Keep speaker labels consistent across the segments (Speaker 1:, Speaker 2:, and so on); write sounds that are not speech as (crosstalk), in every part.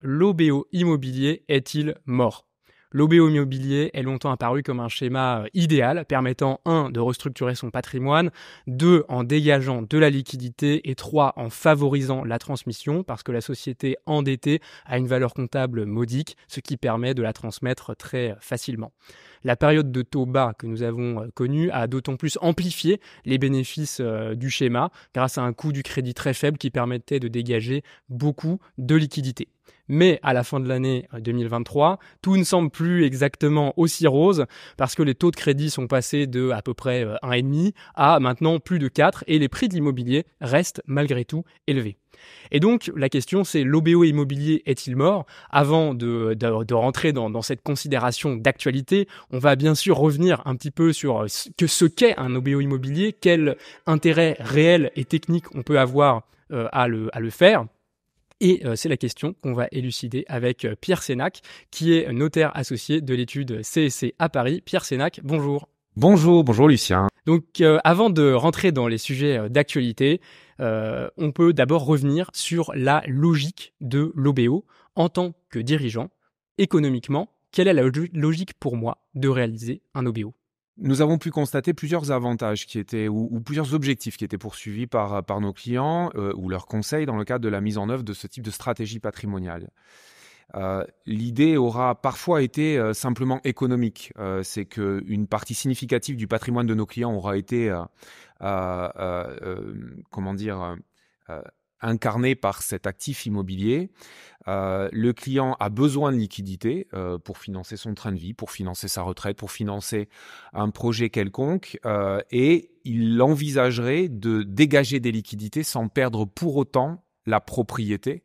Speaker 1: l'OBO immobilier est-il mort L'OBO immobilier est longtemps apparu comme un schéma euh, idéal permettant 1 de restructurer son patrimoine, 2 en dégageant de la liquidité et 3 en favorisant la transmission parce que la société endettée a une valeur comptable modique, ce qui permet de la transmettre très facilement. La période de taux bas que nous avons euh, connue a d'autant plus amplifié les bénéfices euh, du schéma grâce à un coût du crédit très faible qui permettait de dégager beaucoup de liquidités. Mais à la fin de l'année 2023, euh, tout ne semble plus exactement aussi rose parce que les taux de crédit sont passés de à peu près 1,5 euh, à maintenant plus de 4 et les prix de l'immobilier restent malgré tout élevés. Et donc la question c'est l'OBO immobilier est-il mort Avant de, rentrer dans, cette considération d'actualité, on va bien sûr revenir un petit peu sur euh, ce, que ce qu'est un OBO immobilier, quel intérêt réel et technique on peut avoir à le faire. Et euh, c'est la question qu'on va élucider avec euh, Pierre Sénac, qui est notaire associé de l'étude CSC à Paris. Pierre Sénac, bonjour.
Speaker 2: Bonjour, bonjour Lucien.
Speaker 1: Donc euh, avant de rentrer dans les sujets d'actualité, on peut d'abord revenir sur la logique de l'OBO en tant que dirigeant. Économiquement, quelle est la logique pour moi de réaliser
Speaker 2: un OBO nous avons pu constater plusieurs avantages qui étaient ou, plusieurs objectifs qui étaient poursuivis par, par nos clients euh, ou leurs conseils dans le cadre de la mise en œuvre de ce type de stratégie patrimoniale. Euh, l'idée aura parfois été euh, simplement économique. C'est qu'une partie significative du patrimoine de nos clients aura été, comment dire, incarné par cet actif immobilier. Euh, le client a besoin de liquidité euh, pour financer son train de vie, pour financer sa retraite, pour financer un projet quelconque, euh, et il envisagerait de dégager des liquidités sans perdre pour autant la propriété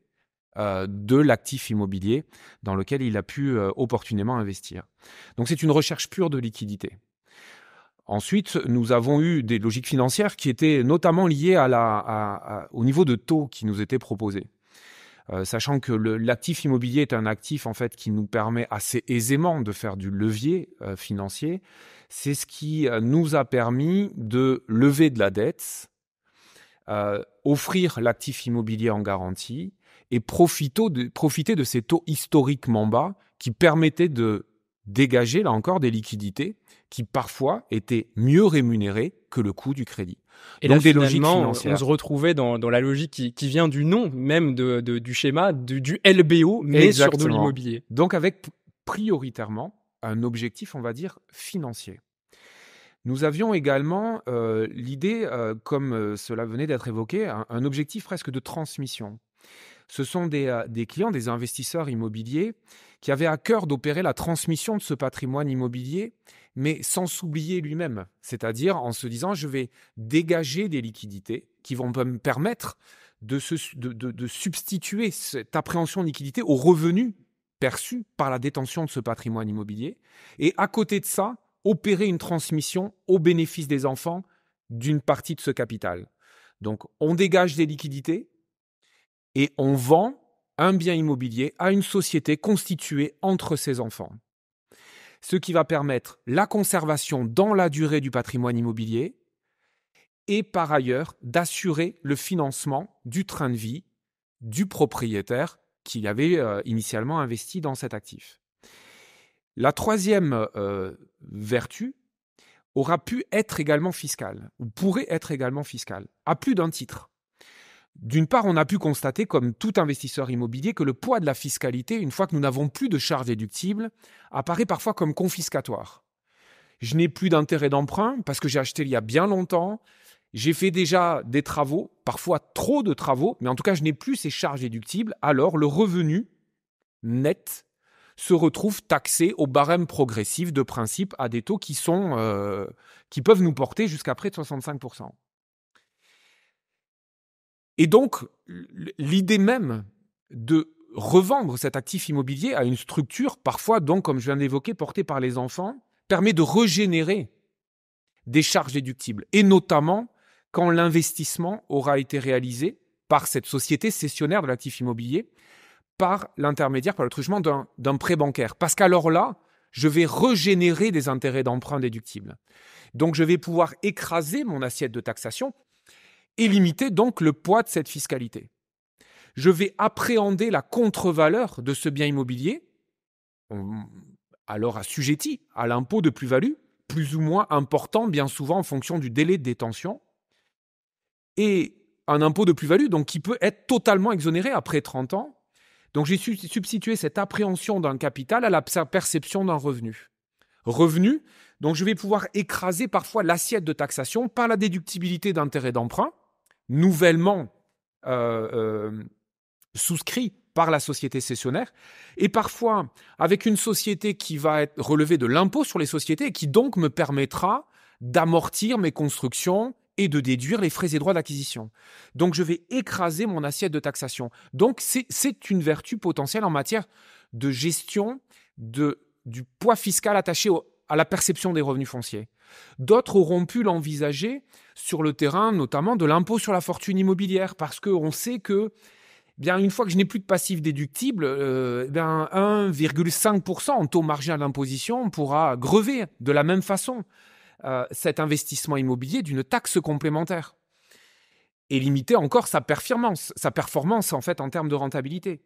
Speaker 2: de l'actif immobilier dans lequel il a pu opportunément investir. Donc c'est une recherche pure de liquidité. Ensuite, nous avons eu des logiques financières qui étaient notamment liées au niveau de taux qui nous étaient proposés. Euh, sachant que l'actif immobilier est un actif en fait qui nous permet assez aisément de faire du levier euh, financier, c'est ce qui euh, nous a permis de lever de la dette, offrir l'actif immobilier en garantie et profiter de ces taux historiquement bas qui permettaient de dégager là encore des liquidités qui parfois étaient mieux rémunérées que le coût du crédit. Et Donc là, des logiques on se
Speaker 1: retrouvait dans, la logique qui, vient du nom même de, du schéma, du, LBO, mais sur de l'immobilier.
Speaker 2: Donc avec prioritairement un objectif, on va dire, financier. Nous avions également euh, l'idée, euh, comme euh, cela venait d'être évoqué, un objectif presque de transmission ce sont euh, des, clients, des investisseurs immobiliers qui avaient à cœur d'opérer la transmission de ce patrimoine immobilier, mais sans s'oublier lui-même, c'est-à-dire en se disant je vais dégager des liquidités qui vont me permettre de, de substituer cette appréhension de liquidité aux revenus perçus par la détention de ce patrimoine immobilier, et à côté de ça, opérer une transmission au bénéfice des enfants d'une partie de ce capital. Donc on dégage des liquidités, et on vend un bien immobilier à une société constituée entre ses enfants. Ce qui va permettre la conservation dans la durée du patrimoine immobilier et par ailleurs d'assurer le financement du train de vie du propriétaire qui avait euh, initialement investi dans cet actif. La troisième euh, vertu aura pu être également fiscale, ou pourrait être également fiscale, à plus d'un titre. D'une part, on a pu constater, comme tout investisseur immobilier, que le poids de la fiscalité, une fois que nous n'avons plus de charges déductibles, apparaît parfois comme confiscatoire. Je n'ai plus d'intérêt d'emprunt parce que j'ai acheté il y a bien longtemps, j'ai fait déjà des travaux, parfois trop de travaux, mais en tout cas, je n'ai plus ces charges déductibles, alors le revenu net se retrouve taxé au barème progressif de principe à des taux qui sont euh, qui peuvent nous porter jusqu'à près de 65 et donc, l'idée même de revendre cet actif immobilier à une structure, parfois, donc, comme je viens d'évoquer, portée par les enfants, permet de régénérer des charges déductibles, et notamment quand l'investissement aura été réalisé par cette société cessionnaire de l'actif immobilier, par l'intermédiaire, par le truchement d'un prêt bancaire. Parce qu'alors là, je vais régénérer des intérêts d'emprunt déductibles. Donc je vais pouvoir écraser mon assiette de taxation et limiter donc le poids de cette fiscalité. Je vais appréhender la contre-valeur de ce bien immobilier, hum, alors assujetti à l'impôt de plus-value, plus ou moins important bien souvent en fonction du délai de détention, et un impôt de plus-value donc qui peut être totalement exonéré après 30 ans. Donc j'ai substitué cette appréhension d'un capital à la perception d'un revenu. Revenu, donc je vais pouvoir écraser parfois l'assiette de taxation par la déductibilité d'intérêts d'emprunt, nouvellement euh, euh, souscrit par la société cessionnaire, et parfois avec une société qui va être relevée de l'impôt sur les sociétés et qui donc me permettra d'amortir mes constructions et de déduire les frais et droits d'acquisition. Donc je vais écraser mon assiette de taxation. Donc c'est une vertu potentielle en matière de gestion de, du poids fiscal attaché au, à la perception des revenus fonciers. D'autres auront pu l'envisager sur le terrain, notamment de l'impôt sur la fortune immobilière, parce qu'on sait que eh bien une fois que je n'ai plus de passif déductible, 1,5% euh, eh en taux marginal d'imposition pourra grever de la même façon euh, cet investissement immobilier d'une taxe complémentaire et limiter encore sa performance, sa performance en fait en termes de rentabilité.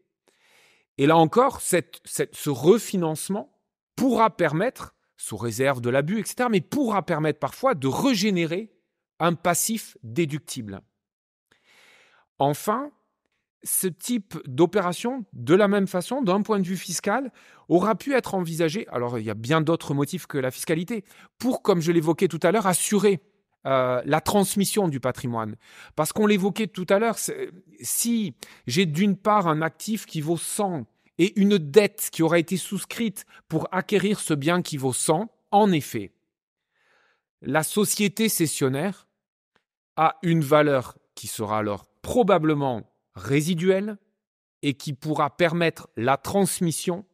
Speaker 2: Et là encore, ce refinancement pourra permettre sous réserve de l'abus, etc., mais pourra permettre parfois de régénérer un passif déductible. Enfin, ce type d'opération, de la même façon, d'un point de vue fiscal, aura pu être envisagé, alors il y a bien d'autres motifs que la fiscalité, pour, comme je l'évoquais tout à l'heure, assurer euh, la transmission du patrimoine. Parce qu'on l'évoquait tout à l'heure, si j'ai d'une part un actif qui vaut 100 et une dette qui aura été souscrite pour acquérir ce bien qui vaut 100, en effet, la société cessionnaire a une valeur qui sera alors probablement résiduelle et qui pourra permettre la transmission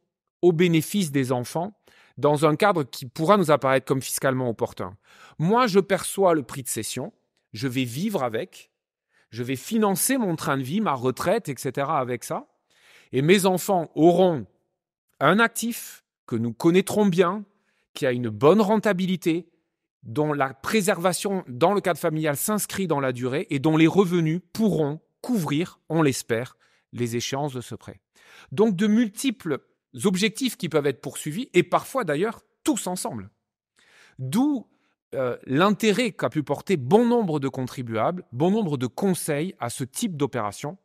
Speaker 2: au bénéfice des enfants dans un cadre qui pourra nous apparaître comme fiscalement opportun. Moi, je perçois le prix de cession, je vais vivre avec, je vais financer mon train de vie, ma retraite, etc. avec ça. Et mes enfants auront un actif que nous connaîtrons bien, qui a une bonne rentabilité, dont la préservation dans le cadre familial s'inscrit dans la durée et dont les revenus pourront couvrir, on l'espère, les échéances de ce prêt. Donc de multiples objectifs qui peuvent être poursuivis et parfois d'ailleurs tous ensemble. D'où euh, l'intérêt qu'a pu porter bon nombre de contribuables, bon nombre de conseils à ce type d'opération.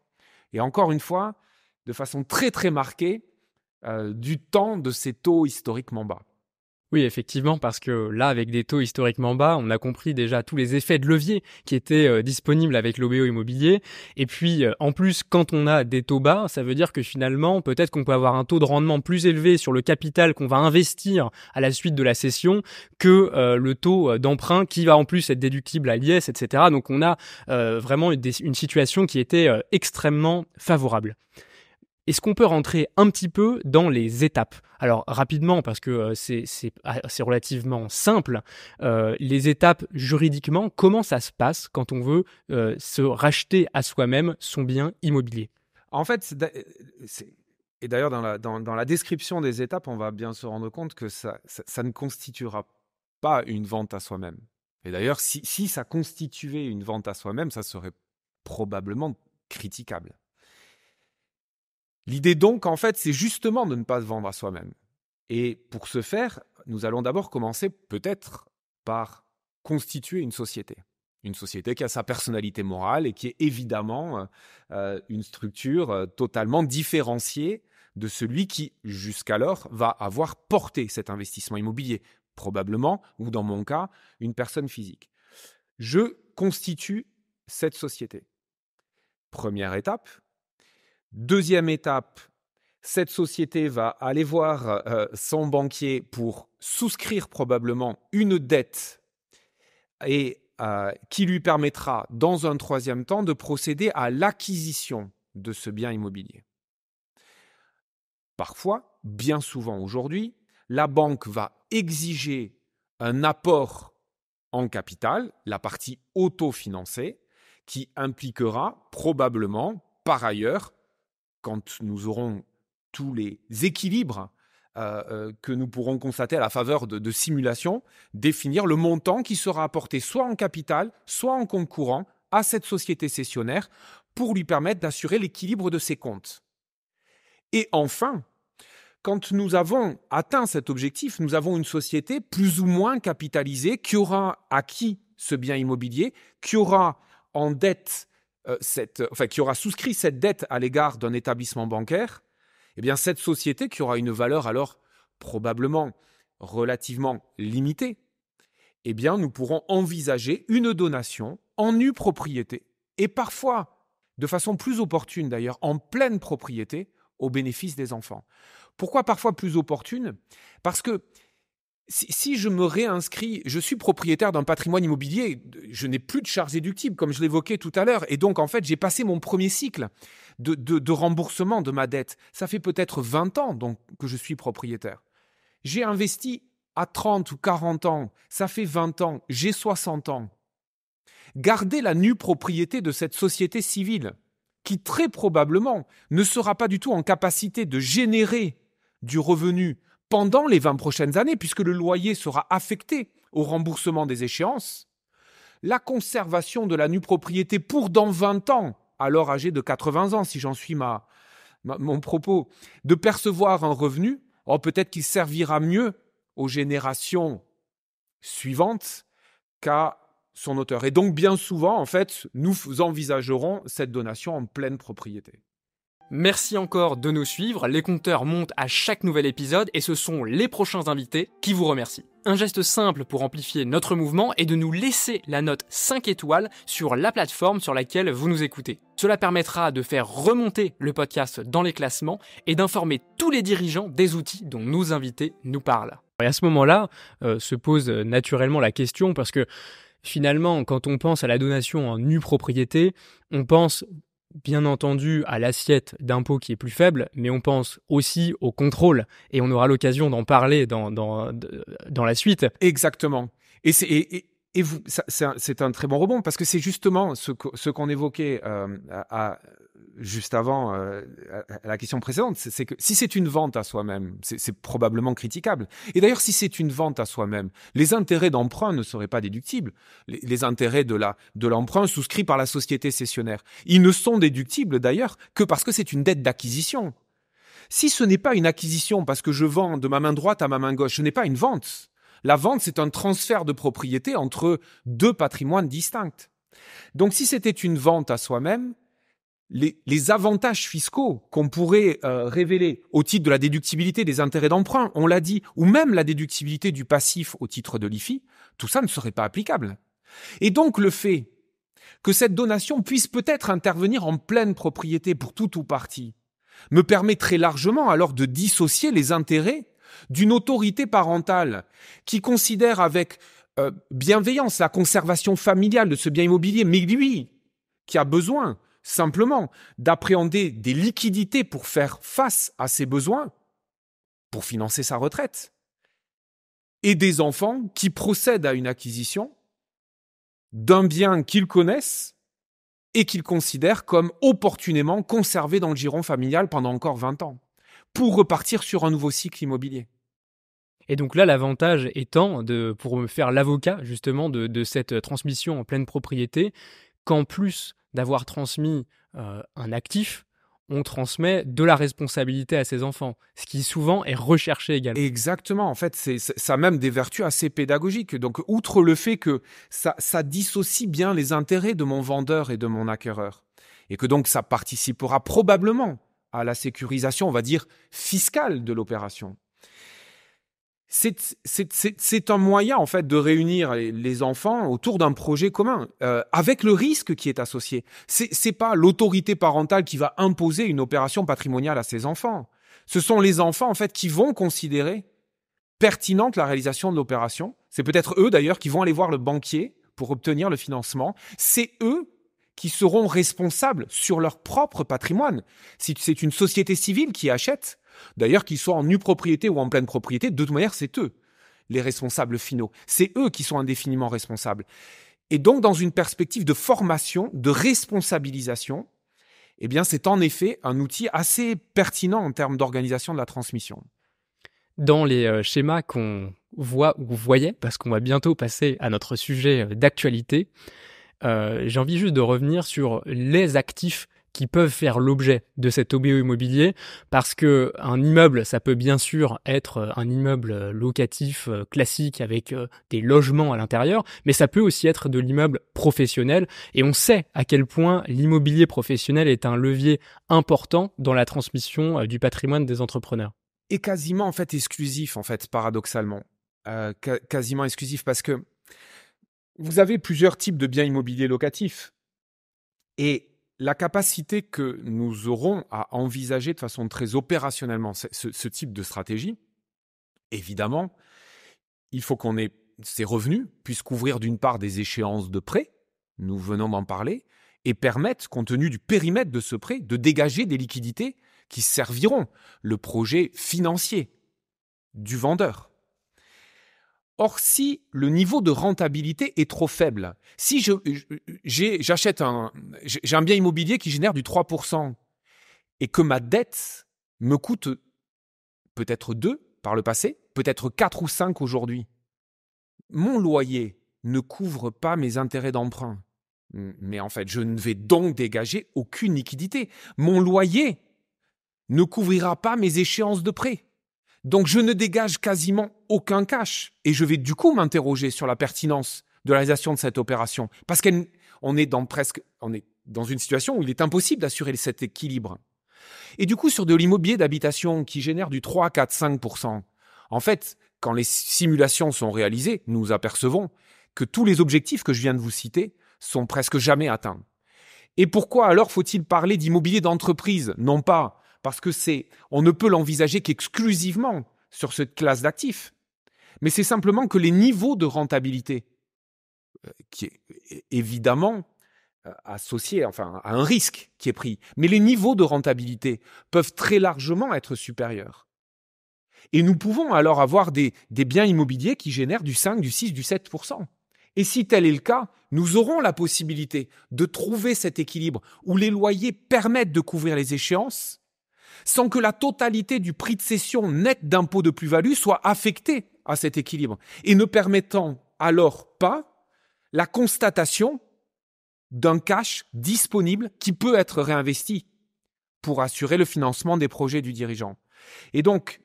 Speaker 2: Et encore une fois, de façon très très marquée euh, du temps de ces taux historiquement bas. Oui, effectivement, parce que
Speaker 1: là, avec des taux historiquement bas, on a compris déjà tous les effets de levier qui étaient euh, disponibles avec l'OBO immobilier. Et puis, euh, en plus, quand on a des taux bas, ça veut dire que finalement, peut-être qu'on peut avoir un taux de rendement plus élevé sur le capital qu'on va investir à la suite de la session que le taux d'emprunt qui va en plus être déductible à l'IS, etc. Donc, on a vraiment une situation qui était extrêmement favorable. Est-ce qu'on peut rentrer un petit peu dans les étapes Alors rapidement, parce que euh, ah, c'est relativement simple, euh, les étapes juridiquement, comment ça se passe quand on veut euh, se racheter à soi-même son bien immobilier
Speaker 2: En fait, Et d'ailleurs, dans la, dans, la, description des étapes, on va bien se rendre compte que ça, ça, ne constituera pas une vente à soi-même. Et d'ailleurs, si, si, ça constituait une vente à soi-même, ça serait probablement critiquable. L'idée donc, en fait, c'est justement de ne pas se vendre à soi-même. Et pour ce faire, nous allons d'abord commencer peut-être par constituer une société. Une société qui a sa personnalité morale et qui est évidemment euh, euh, une structure euh, totalement différenciée de celui qui, jusqu'alors, va avoir porté cet investissement immobilier, probablement, ou dans mon cas, une personne physique. Je constitue cette société. Première étape, Deuxième étape, cette société va aller voir euh, son banquier pour souscrire probablement une dette et euh, qui lui permettra, dans un troisième temps, de procéder à l'acquisition de ce bien immobilier. Parfois, bien souvent aujourd'hui, la banque va exiger un apport en capital, la partie autofinancée, qui impliquera probablement, par ailleurs, quand nous aurons tous les équilibres euh, euh, que nous pourrons constater à la faveur de, simulations, définir le montant qui sera apporté soit en capital, soit en compte courant à cette société cessionnaire pour lui permettre d'assurer l'équilibre de ses comptes. Et enfin, quand nous avons atteint cet objectif, nous avons une société plus ou moins capitalisée qui aura acquis ce bien immobilier, qui aura en dette euh, cette, qui aura souscrit cette dette à l'égard d'un établissement bancaire, eh bien, cette société qui aura une valeur alors probablement relativement limitée, eh bien, nous pourrons envisager une donation en nue propriété et parfois, de façon plus opportune d'ailleurs, en pleine propriété au bénéfice des enfants. Pourquoi parfois plus opportune Parce que si, je me réinscris, je suis propriétaire d'un patrimoine immobilier, je n'ai plus de charges éductibles, comme je l'évoquais tout à l'heure. Et donc, en fait, j'ai passé mon premier cycle de, remboursement de ma dette. Ça fait peut-être 20 ans donc, que je suis propriétaire. J'ai investi à 30 ou 40 ans, ça fait 20 ans, j'ai 60 ans. Garder la nue propriété de cette société civile, qui très probablement ne sera pas du tout en capacité de générer du revenu pendant les 20 prochaines années, puisque le loyer sera affecté au remboursement des échéances, la conservation de la nue propriété pour dans 20 ans, alors âgé de 80 ans, si j'en suis ma, mon propos, de percevoir un revenu, oh, peut-être qu'il servira mieux aux générations suivantes qu'à son auteur. Et donc, bien souvent, en fait, nous envisagerons cette donation en pleine propriété. Merci encore de nous suivre, les compteurs
Speaker 1: montent à chaque nouvel épisode et ce sont les prochains invités qui vous remercient. Un geste simple pour amplifier notre mouvement est de nous laisser la note 5 étoiles sur la plateforme sur laquelle vous nous écoutez. Cela permettra de faire remonter le podcast dans les classements et d'informer tous les dirigeants des outils dont nos invités nous parlent. Et à ce moment-là, euh, se pose naturellement la question parce que finalement, quand on pense à la donation en nue propriété, on pense bien entendu à l'assiette d'impôt qui est plus faible, mais on pense aussi au contrôle, et on aura l'occasion d'en parler dans, dans, la suite. Exactement.
Speaker 2: Et, c'est et vous, c'est un, très bon rebond parce que c'est justement ce, qu'on évoquait euh, à, juste avant euh, la question précédente, c'est que si c'est une vente à soi-même, c'est probablement critiquable. Et d'ailleurs, si c'est une vente à soi-même, les intérêts d'emprunt ne seraient pas déductibles. Les, intérêts de l'emprunt de souscrit par la société cessionnaire, ils ne sont déductibles d'ailleurs que parce que c'est une dette d'acquisition. Si ce n'est pas une acquisition parce que je vends de ma main droite à ma main gauche, ce n'est pas une vente. La vente, c'est un transfert de propriété entre deux patrimoines distincts. Donc si c'était une vente à soi-même, les, avantages fiscaux qu'on pourrait euh, révéler au titre de la déductibilité des intérêts d'emprunt, on l'a dit, ou même la déductibilité du passif au titre de l'IFI, tout ça ne serait pas applicable. Et donc le fait que cette donation puisse peut-être intervenir en pleine propriété pour tout ou partie me permet très largement alors de dissocier les intérêts d'une autorité parentale qui considère avec euh, bienveillance la conservation familiale de ce bien immobilier, mais lui, qui a besoin simplement d'appréhender des liquidités pour faire face à ses besoins, pour financer sa retraite, et des enfants qui procèdent à une acquisition d'un bien qu'ils connaissent et qu'ils considèrent comme opportunément conservé dans le giron familial pendant encore 20 ans pour repartir sur un nouveau cycle immobilier. Et donc là, l'avantage étant, de, pour
Speaker 1: faire l'avocat justement de, cette transmission en pleine propriété, qu'en plus d'avoir transmis euh, un actif, on transmet de la responsabilité à ses enfants,
Speaker 2: ce qui souvent est recherché également. Exactement, en fait, c'est, ça a même des vertus assez pédagogiques. Donc, outre le fait que ça dissocie bien les intérêts de mon vendeur et de mon acquéreur, et que donc ça participera probablement à la sécurisation, on va dire, fiscale de l'opération. C'est un moyen, en fait, de réunir les enfants autour d'un projet commun, euh, avec le risque qui est associé. Ce n'est pas l'autorité parentale qui va imposer une opération patrimoniale à ses enfants. Ce sont les enfants, en fait, qui vont considérer pertinente la réalisation de l'opération. C'est peut-être eux, d'ailleurs, qui vont aller voir le banquier pour obtenir le financement. C'est eux qui seront responsables sur leur propre patrimoine. Si c'est une société civile qui achète, d'ailleurs qu'ils soient en nue propriété ou en pleine propriété, de toute manière, c'est eux les responsables finaux. C'est eux qui sont indéfiniment responsables. Et donc, dans une perspective de formation, de responsabilisation, eh bien, c'est en effet un outil assez pertinent en termes d'organisation de la transmission. Dans les euh, schémas qu'on voit ou voyait, parce qu'on va
Speaker 1: bientôt passer à notre sujet euh, d'actualité, euh, j'ai envie juste de revenir sur les actifs qui peuvent faire l'objet de cet OBO immobilier parce que un immeuble ça peut bien sûr être euh, un immeuble euh, locatif classique avec des logements à l'intérieur mais ça peut aussi être de l'immeuble professionnel et on sait à quel point l'immobilier professionnel est un levier important dans la transmission du patrimoine des entrepreneurs.
Speaker 2: Et quasiment en fait exclusif en fait paradoxalement quasiment exclusif parce que vous avez plusieurs types de biens immobiliers locatifs. Et la capacité que nous aurons à envisager de façon très opérationnellement ce, type de stratégie, évidemment, il faut qu'on ait ces revenus puissent couvrir d'une part des échéances de prêts, nous venons d'en parler, et permettre, compte tenu du périmètre de ce prêt, de dégager des liquidités qui serviront le projet financier du vendeur. Or, si le niveau de rentabilité est trop faible, si j'achète un, j'ai un bien immobilier qui génère du 3% et que ma dette me coûte peut-être 2 par le passé, peut-être 4 ou 5 aujourd'hui, mon loyer ne couvre pas mes intérêts d'emprunt. Mais en fait, je ne vais donc dégager aucune liquidité. Mon loyer ne couvrira pas mes échéances de prêt. Donc je ne dégage quasiment aucun cash. Et je vais du coup m'interroger sur la pertinence de la réalisation de cette opération. Parce qu'on est dans presque, on est dans une situation où il est impossible d'assurer cet équilibre. Et du coup, sur de l'immobilier d'habitation qui génère du 3, 4, 5 en fait, quand les simulations sont réalisées, nous apercevons que tous les objectifs que je viens de vous citer sont presque jamais atteints. Et pourquoi alors faut-il parler d'immobilier d'entreprise, non pas parce que c'est, on ne peut l'envisager qu'exclusivement sur cette classe d'actifs, mais c'est simplement que les niveaux de rentabilité, euh, qui est évidemment euh, associé, enfin, à un risque qui est pris, mais les niveaux de rentabilité peuvent très largement être supérieurs. Et nous pouvons alors avoir des, des biens immobiliers qui génèrent du 5, du 6, du 7 et si tel est le cas, nous aurons la possibilité de trouver cet équilibre où les loyers permettent de couvrir les échéances sans que la totalité du prix de cession net d'impôt de plus-value soit affectée à cet équilibre et ne permettant alors pas la constatation d'un cash disponible qui peut être réinvesti pour assurer le financement des projets du dirigeant. Et donc,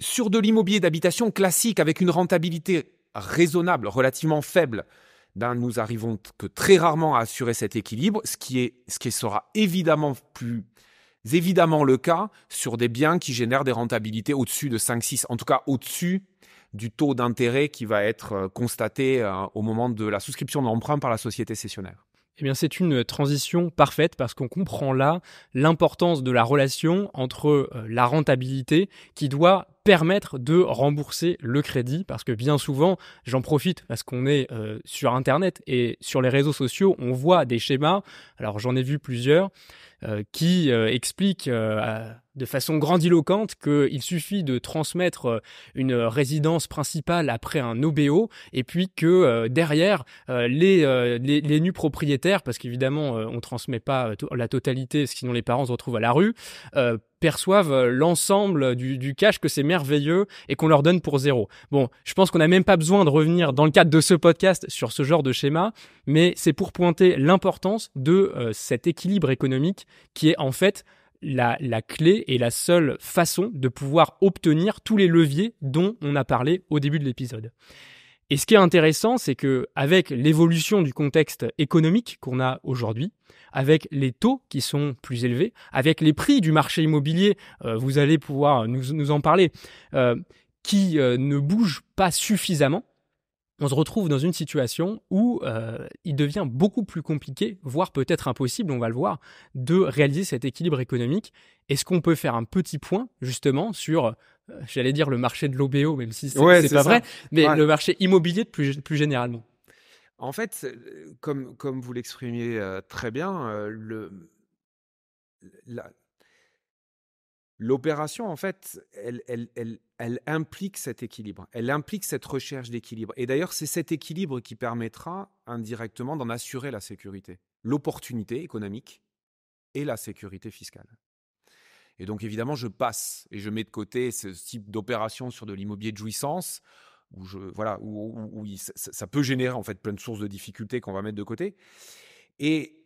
Speaker 2: sur de l'immobilier d'habitation classique avec une rentabilité raisonnable, relativement faible, ben, nous arrivons que très rarement à assurer cet équilibre, ce qui sera évidemment plus évidemment le cas sur des biens qui génèrent des rentabilités au-dessus de 5-6, en tout cas au-dessus du taux d'intérêt qui va être euh, constaté euh, au moment de la souscription de l'emprunt par la société cessionnaire.
Speaker 1: Eh bien, c'est une transition parfaite parce qu'on comprend là l'importance de la relation entre euh, la rentabilité qui doit permettre de rembourser le crédit parce que bien souvent, j'en profite parce qu'on est euh, sur Internet et sur les réseaux sociaux, on voit des schémas, alors j'en ai vu plusieurs, euh, qui euh, expliquent de façon grandiloquente qu'il suffit de transmettre une résidence principale après un OBO et puis que derrière les, les, nus propriétaires, parce qu'évidemment on transmet pas la totalité sinon les parents se retrouvent à la rue, perçoivent euh, l'ensemble du, cash, que c'est merveilleux et qu'on leur donne pour zéro. Bon, je pense qu'on n'a même pas besoin de revenir dans le cadre de ce podcast sur ce genre de schéma, mais c'est pour pointer l'importance de euh, cet équilibre économique qui est en fait la, clé et la seule façon de pouvoir obtenir tous les leviers dont on a parlé au début de l'épisode. Et ce qui est intéressant, c'est que avec l'évolution du contexte économique qu'on a aujourd'hui, avec les taux qui sont plus élevés, avec les prix du marché immobilier, euh, vous allez pouvoir nous, en parler, euh, qui euh, ne bougent pas suffisamment, on se retrouve dans une situation où euh, il devient beaucoup plus compliqué, voire peut-être impossible, on va le voir, de réaliser cet équilibre économique. Est-ce qu'on peut faire un petit point justement sur, euh, j'allais dire le marché de l'OBO, même si c'est pas vrai, mais le marché immobilier de plus, plus
Speaker 2: généralement En fait, euh, comme, vous l'exprimiez très bien, le, L'opération, en fait, elle, implique cet équilibre, elle implique cette recherche d'équilibre. Et d'ailleurs, c'est cet équilibre qui permettra indirectement d'en assurer la sécurité, l'opportunité économique et la sécurité fiscale. Et donc, évidemment, je passe et je mets de côté ce type d'opération sur de l'immobilier de jouissance, où, voilà, où, ça, ça peut générer en fait plein de sources de difficultés qu'on va mettre de côté. Et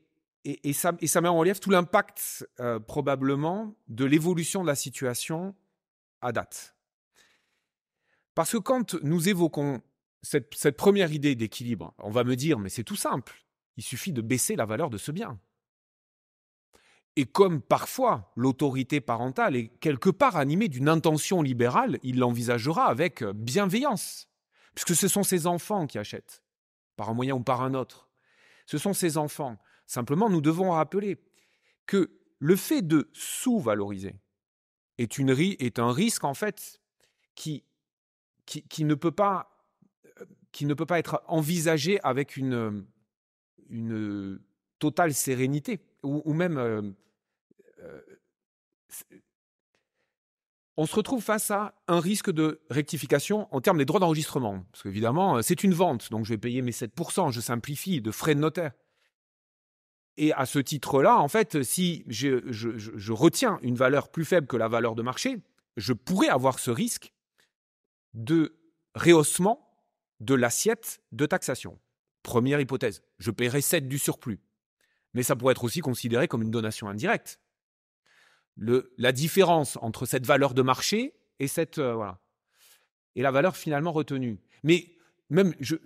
Speaker 2: et, ça, met en relief tout l'impact euh, probablement de l'évolution de la situation à date. Parce que quand nous évoquons cette première idée d'équilibre, on va me dire, mais c'est tout simple, il suffit de baisser la valeur de ce bien. Et comme parfois l'autorité parentale est quelque part animée d'une intention libérale, il l'envisagera avec euh, bienveillance, puisque ce sont ses enfants qui achètent, par un moyen ou par un autre. Ce sont ses enfants. Simplement, nous devons rappeler que le fait de sous-valoriser est, un risque, en fait, euh, qui, ne peut pas, être envisagé avec une, totale sérénité, ou, même... Euh, euh, on se retrouve face à un risque de rectification en termes des droits d'enregistrement. Parce qu'évidemment, c'est une vente, donc je vais payer mes 7%, je simplifie, de frais de notaire. Et à ce titre-là, en fait, si je, retiens une valeur plus faible que la valeur de marché, je pourrais avoir ce risque de rehaussement de l'assiette de taxation. Première hypothèse, je paierai 7 du surplus. Mais ça pourrait être aussi considéré comme une donation indirecte. la différence entre cette valeur de marché et euh, et la valeur finalement retenue. Mais même je,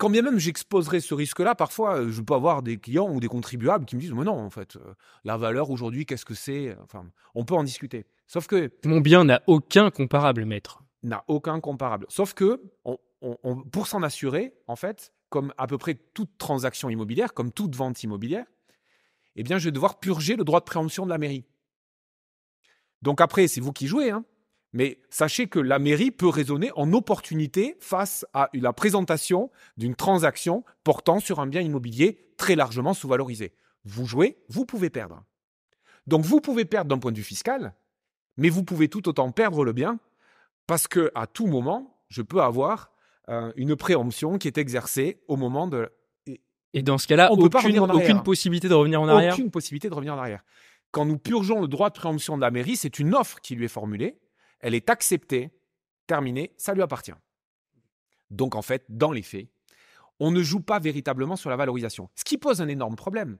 Speaker 2: quand bien même j'exposerai ce risque-là, parfois, euh, je peux avoir des clients ou des contribuables qui me disent, mais non, en fait, euh, la valeur aujourd'hui, qu'est-ce que c'est Enfin, on peut en discuter. Sauf que... Mon bien n'a aucun comparable, maître. N'a aucun comparable. Sauf que, pour s'en assurer, en fait, comme à peu près toute transaction immobilière, comme toute vente immobilière, eh bien, je vais devoir purger le droit de préemption de la mairie. Donc après, c'est vous qui jouez. Hein. Mais sachez que la mairie peut raisonner en opportunité face à la présentation d'une transaction portant sur un bien immobilier très largement sous-valorisé. Vous jouez, vous pouvez perdre. Donc vous pouvez perdre d'un point de vue fiscal, mais vous pouvez tout autant perdre le bien parce que à tout moment, je peux avoir euh, une préemption qui est exercée au moment de et, dans ce cas-là, aucune, aucune possibilité
Speaker 1: de revenir en arrière. Aucune
Speaker 2: possibilité de revenir en arrière. Quand nous purgeons le droit de préemption de la mairie, c'est une offre qui lui est formulée elle est acceptée, terminée, ça lui appartient. Donc en fait, dans les faits, on ne joue pas véritablement sur la valorisation, ce qui pose un énorme problème.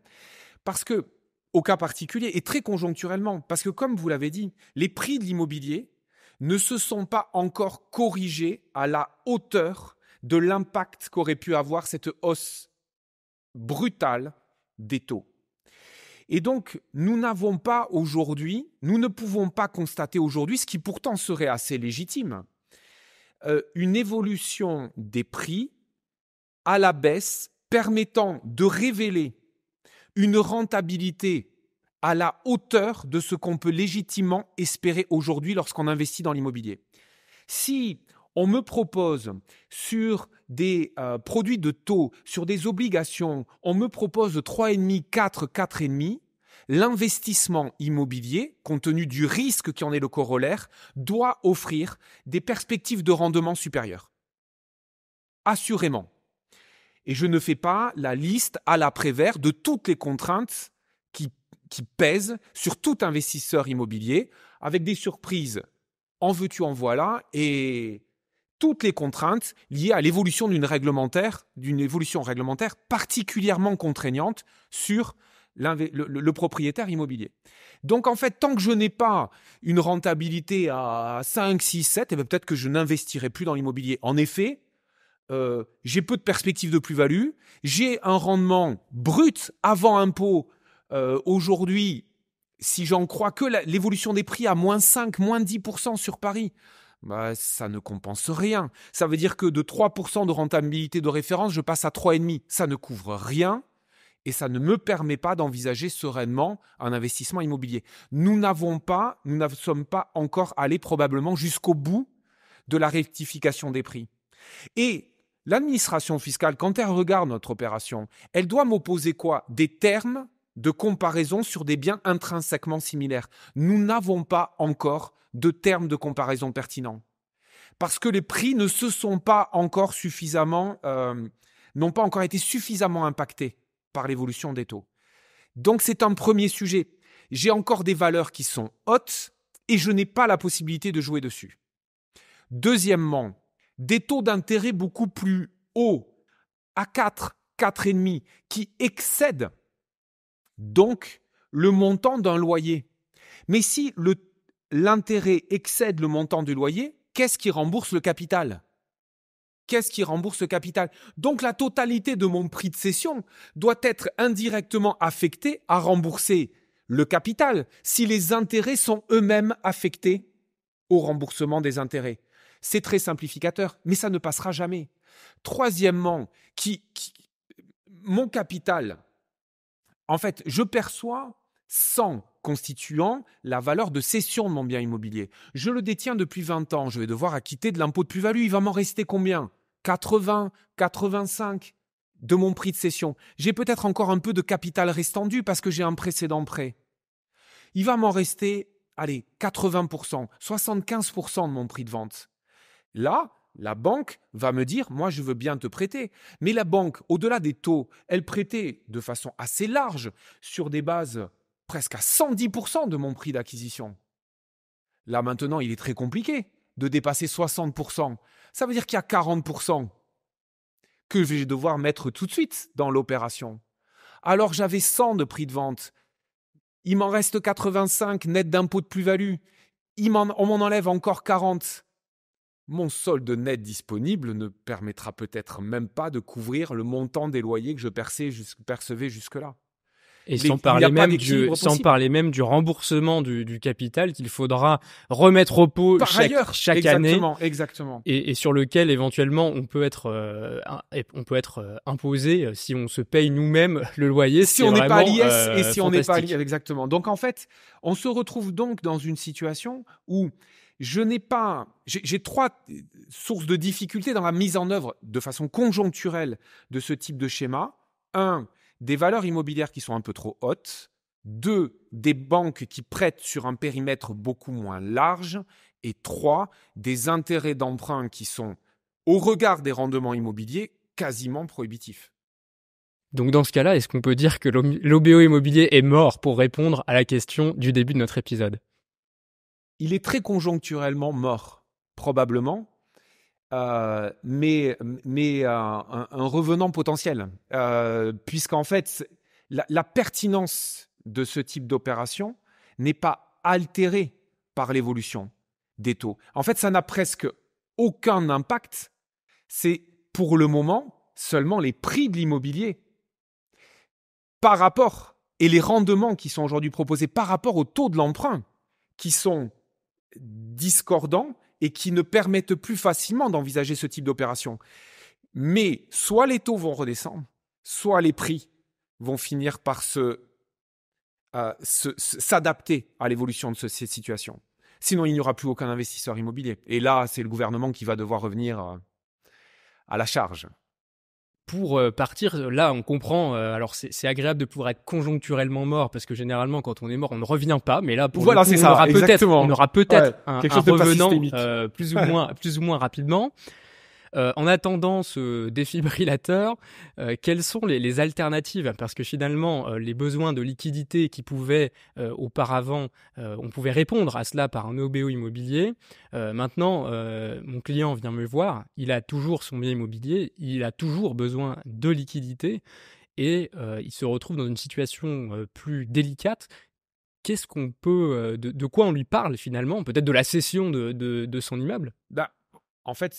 Speaker 2: Parce que, au cas particulier, et très conjoncturellement, parce que comme vous l'avez dit, les prix de l'immobilier ne se sont pas encore corrigés à la hauteur de l'impact qu'aurait pu avoir cette hausse brutale des taux. Et donc, nous n'avons pas aujourd'hui, nous ne pouvons pas constater aujourd'hui, ce qui pourtant serait assez légitime, euh, une évolution des prix à la baisse permettant de révéler une rentabilité à la hauteur de ce qu'on peut légitimement espérer aujourd'hui lorsqu'on investit dans l'immobilier. Si on me propose sur des euh, produits de taux, sur des obligations, on me propose 3,5, 4, 4,5, l'investissement immobilier, compte tenu du risque qui en est le corollaire, doit offrir des perspectives de rendement supérieures. Assurément. Et je ne fais pas la liste à l'après-vert de toutes les contraintes qui, qui pèsent sur tout investisseur immobilier, avec des surprises en veux-tu, en voilà, et toutes les contraintes liées à l'évolution d'une réglementaire, d'une évolution réglementaire particulièrement contraignante sur le, propriétaire immobilier. Donc en fait, tant que je n'ai pas une rentabilité à 5, 6, 7, peut-être que je n'investirai plus dans l'immobilier. En effet, euh, j'ai peu de perspectives de plus-value, j'ai un rendement brut avant impôt euh, aujourd'hui, si j'en crois que l'évolution des prix à moins 5, moins 10% sur Paris, bah, ça ne compense rien. Ça veut dire que de 3% de rentabilité de référence, je passe à 3,5%. Ça ne couvre rien et ça ne me permet pas d'envisager sereinement un investissement immobilier. Nous n'avons pas, nous ne sommes pas encore allés probablement jusqu'au bout de la rectification des prix. Et l'administration fiscale, quand elle regarde notre opération, elle doit m'opposer quoi Des termes de comparaison sur des biens intrinsèquement similaires. Nous n'avons pas encore de termes de comparaison pertinents. Parce que les prix ne se sont pas encore suffisamment, euh, n'ont pas encore été suffisamment impactés par l'évolution des taux. Donc c'est un premier sujet. J'ai encore des valeurs qui sont hautes et je n'ai pas la possibilité de jouer dessus. Deuxièmement, des taux d'intérêt beaucoup plus hauts, à 4, 4,5, qui excèdent donc le montant d'un loyer. Mais si le l'intérêt excède le montant du loyer, qu'est-ce qui rembourse le capital Qu'est-ce qui rembourse le capital Donc la totalité de mon prix de cession doit être indirectement affectée à rembourser le capital si les intérêts sont eux-mêmes affectés au remboursement des intérêts. C'est très simplificateur, mais ça ne passera jamais. Troisièmement, qui mon capital, en fait, je perçois sans constituant la valeur de cession de mon bien immobilier. Je le détiens depuis 20 ans, je vais devoir acquitter de l'impôt de plus-value, il va m'en rester combien 80, 85 de mon prix de cession. J'ai peut-être encore un peu de capital restendu parce que j'ai un précédent prêt. Il va m'en rester, allez, 80%, 75% de mon prix de vente. Là, la banque va me dire, moi je veux bien te prêter. Mais la banque, au-delà des taux, elle prêtait de façon assez large sur des bases presque à 110% de mon prix d'acquisition. Là maintenant, il est très compliqué de dépasser 60%. Ça veut dire qu'il y a 40% que je vais devoir mettre tout de suite dans l'opération. Alors j'avais 100 de prix de vente. Il m'en reste 85 net d'impôt de plus-value. on m'en enlève encore 40. Mon solde net disponible ne permettra peut-être même pas de couvrir le montant des loyers que je percevais jusque-là. Et sans parler, même du, sans
Speaker 1: parler même du remboursement du, capital qu'il faudra remettre au pot Par chaque, ailleurs, chaque année. Exactement. Et, et, sur lequel éventuellement on peut être, euh, on peut être euh, imposé euh, si on se paye nous-mêmes (laughs) le loyer. Si on n'est pas à l'IS et si on n'est pas à l'IS,
Speaker 2: exactement. Donc en fait, on se retrouve donc dans une situation où je n'ai pas, j'ai trois sources de difficultés dans la mise en œuvre de façon conjoncturelle de ce type de schéma. Un, des valeurs immobilières qui sont un peu trop hautes, deux, des banques qui prêtent sur un périmètre beaucoup moins large, et trois, des intérêts d'emprunt qui sont, au regard des rendements immobiliers, quasiment prohibitifs.
Speaker 1: Donc dans ce cas-là, est-ce qu'on peut dire que l'OBO immobilier est mort pour
Speaker 2: répondre à la question du début de notre épisode Il est très conjoncturellement mort, probablement, euh, mais, euh, un, revenant potentiel, euh, puisqu'en fait, la, pertinence de ce type d'opération n'est pas altérée par l'évolution des taux. En fait, ça n'a presque aucun impact. C'est pour le moment seulement les prix de l'immobilier par rapport et les rendements qui sont aujourd'hui proposés par rapport au taux de l'emprunt qui sont discordants et qui ne permettent plus facilement d'envisager ce type d'opération. Mais soit les taux vont redescendre, soit les prix vont finir par euh, s'adapter à l'évolution de cette situation. Sinon, il n'y aura plus aucun investisseur immobilier. Et là, c'est le gouvernement qui va devoir revenir euh, à la charge
Speaker 1: pour euh, partir. Euh, là, on comprend. Euh, alors, c'est agréable de pouvoir être conjoncturellement mort parce que généralement, quand on est mort, on ne revient pas. Mais là, pour on, aura peut-être, on aura peut-être un, revenant plus ou moins, plus ou moins rapidement. Euh, en attendant ce défibrillateur, euh, quelles sont les, alternatives Parce que finalement, euh, les besoins de liquidité qui pouvaient auparavant, on pouvait répondre à cela par un OBO immobilier. maintenant, mon client vient me voir, il a toujours son bien immobilier, il a toujours besoin de liquidité et il se retrouve dans une situation plus délicate qu'est-ce qu'on peut, de, quoi on lui parle finalement Peut-être de la cession de, de son immeuble
Speaker 2: bah, en fait,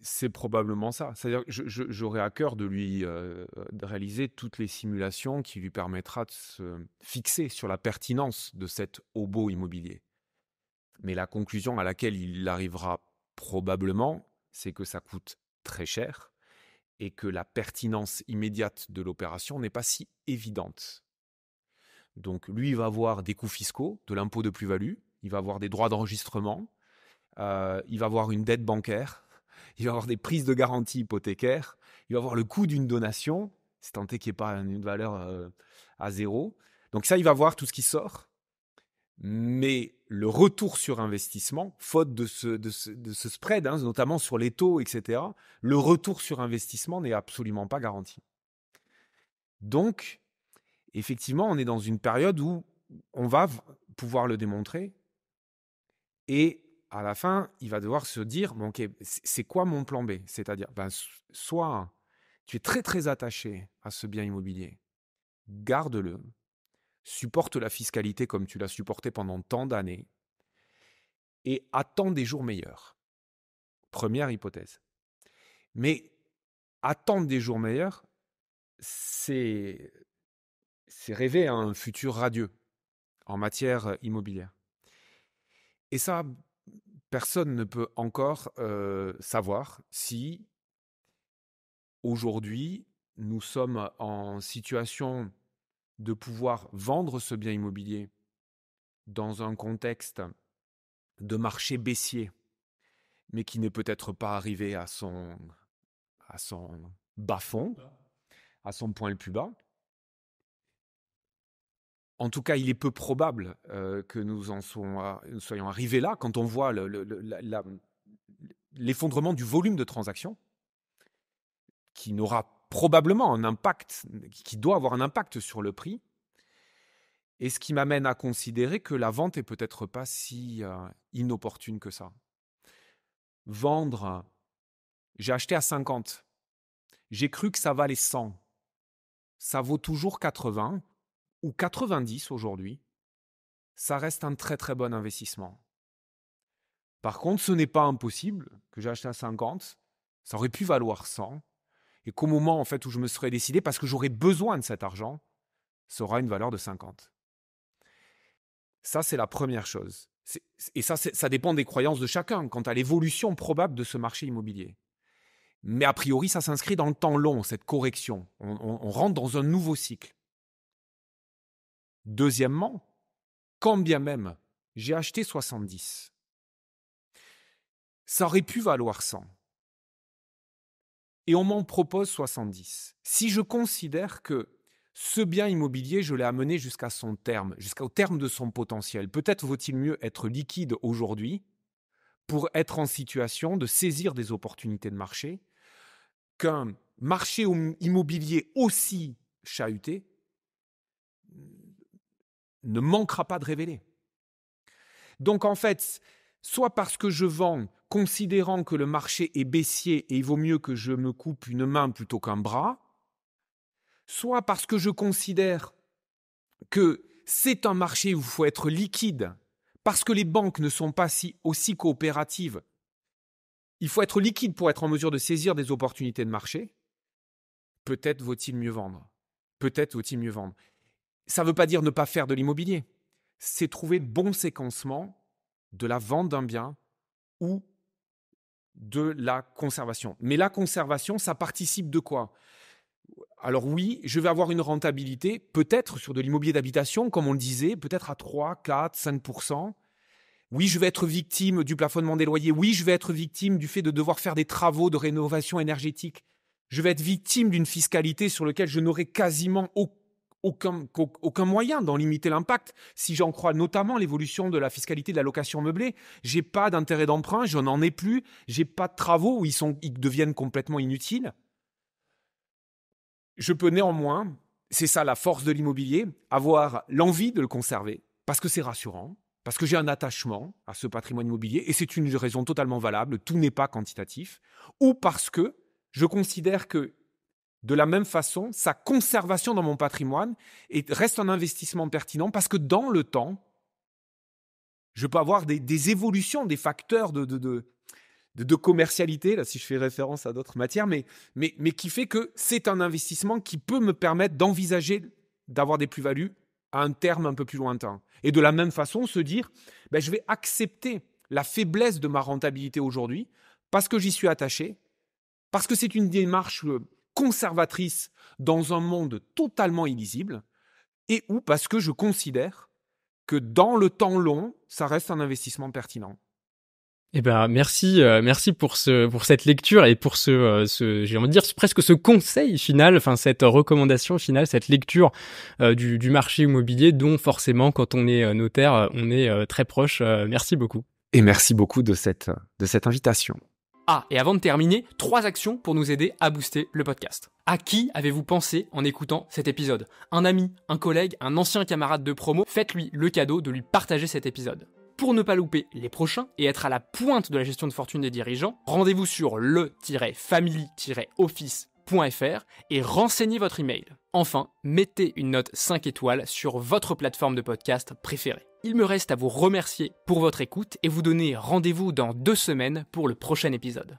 Speaker 2: c'est probablement ça. C'est-à-dire que j'aurai à cœur de lui euh, réaliser toutes les simulations qui lui permettra de se fixer sur la pertinence de cet obo immobilier. Mais la conclusion à laquelle il arrivera probablement, c'est que ça coûte très cher et que la pertinence immédiate de l'opération n'est pas si évidente. Donc lui, il va avoir des coûts fiscaux, de l'impôt de plus-value, il va avoir des droits d'enregistrement, euh, il va avoir une dette bancaire, (laughs) il va avoir des prises de garantie hypothécaires, il va avoir le coût d'une donation, c'est tenté qu'il n'y ait pas une valeur euh, à zéro. Donc ça, il va voir tout ce qui sort. Mais le retour sur investissement, faute de ce, spread, hein, notamment sur les taux, etc., le retour sur investissement n'est absolument pas garanti. Donc, effectivement, on est dans une période où on va pouvoir le démontrer et à la fin, il va devoir se dire, bon, c'est quoi mon plan B C'est-à-dire, ben, soit tu es très très attaché à ce bien immobilier, garde-le, supporte la fiscalité comme tu l'as supporté pendant tant d'années, et attends des jours meilleurs. Première hypothèse. Mais attendre des jours meilleurs, c'est rêver à un futur radieux en matière euh, immobilière. Et ça, personne ne peut encore savoir si aujourd'hui nous sommes en situation de pouvoir vendre ce bien immobilier dans un contexte de marché baissier, mais qui n'est peut-être pas arrivé à son, à son bas-fond, à son point le plus bas, en tout cas, il est peu probable euh, que nous en soyons, arrivés là quand on voit l'effondrement du volume de transactions qui n'aura probablement un impact, qui doit avoir un impact sur le prix. Et ce qui m'amène à considérer que la vente est peut-être pas si euh, inopportune que ça. Vendre, j'ai acheté à 50. J'ai cru que ça valait 100. Ça vaut toujours 80 ou 90 aujourd'hui, ça reste un très très bon investissement. Par contre, ce n'est pas impossible que j'achète acheté à 50, ça aurait pu valoir 100, et qu'au moment en fait où je me serais décidé, parce que j'aurais besoin de cet argent, ça aura une valeur de 50. Ça, c'est la première chose. Et ça, ça dépend des croyances de chacun quant à l'évolution probable de ce marché immobilier. Mais a priori, ça s'inscrit dans le temps long, cette correction. on rentre dans un nouveau cycle. Deuxièmement, quand bien même j'ai acheté 70, ça aurait pu valoir 100. Et on m'en propose 70. Si je considère que ce bien immobilier, je l'ai amené jusqu'à son terme, jusqu'au terme de son potentiel, peut-être vaut-il mieux être liquide aujourd'hui pour être en situation de saisir des opportunités de marché qu'un marché immobilier aussi chahuté ne manquera pas de révéler. Donc en fait, soit parce que je vends considérant que le marché est baissier et il vaut mieux que je me coupe une main plutôt qu'un bras, soit parce que je considère que c'est un marché où il faut être liquide, parce que les banques ne sont pas si, aussi coopératives. Il faut être liquide pour être en mesure de saisir des opportunités de marché. Peut-être vaut-il mieux vendre. Peut-être vaut-il mieux vendre. Ça ne veut pas dire ne pas faire de l'immobilier. C'est trouver bon séquencement de la vente d'un bien ou de la conservation. Mais la conservation, ça participe de quoi alors oui, je vais avoir une rentabilité, peut-être sur de l'immobilier d'habitation, comme on le disait, peut-être à 3, 4, 5 Oui, je vais être victime du plafonnement des loyers. Oui, je vais être victime du fait de devoir faire des travaux de rénovation énergétique. Je vais être victime d'une fiscalité sur laquelle je n'aurai quasiment aucun aucun, moyen d'en limiter l'impact. Si j'en crois notamment l'évolution de la fiscalité de la location meublée, j'ai pas d'intérêt d'emprunt, je n'en ai plus, j'ai pas de travaux où ils, sont, ils deviennent complètement inutiles. Je peux néanmoins, c'est ça la force de l'immobilier, avoir l'envie de le conserver parce que c'est rassurant, parce que j'ai un attachement à ce patrimoine immobilier et c'est une raison totalement valable, tout n'est pas quantitatif, ou parce que je considère que de la même façon, sa conservation dans mon patrimoine reste un investissement pertinent parce que dans le temps, je peux avoir des, évolutions, des facteurs de, commercialité, là, si je fais référence à d'autres matières, mais, mais, mais qui fait que c'est un investissement qui peut me permettre d'envisager d'avoir des plus-values à un terme un peu plus lointain. Et de la même façon, se dire, ben, je vais accepter la faiblesse de ma rentabilité aujourd'hui parce que j'y suis attaché, parce que c'est une démarche euh, conservatrice dans un monde totalement illisible, et ou parce que je considère que dans le temps long, ça reste un investissement pertinent.
Speaker 1: Eh ben merci, euh, merci pour ce pour cette lecture et pour ce, euh, ce j'ai dire presque ce conseil final, enfin cette recommandation finale, cette lecture euh, du, du, marché immobilier dont forcément quand on est notaire on est très proche. merci beaucoup.
Speaker 2: Et merci beaucoup de cette de cette invitation.
Speaker 1: Ah, et avant de terminer, trois actions pour nous aider à booster le podcast. À qui avez-vous pensé en écoutant cet épisode Un ami, un collègue, un ancien camarade de promo Faites-lui le cadeau de lui partager cet épisode. Pour ne pas louper les prochains et être à la pointe de la gestion de fortune des dirigeants, rendez-vous sur le-family-office.fr et renseignez votre email. Enfin, mettez une note 5 étoiles sur votre plateforme de podcast préférée. Il me reste à vous remercier pour votre écoute et vous donner rendez-vous dans deux semaines pour le prochain épisode.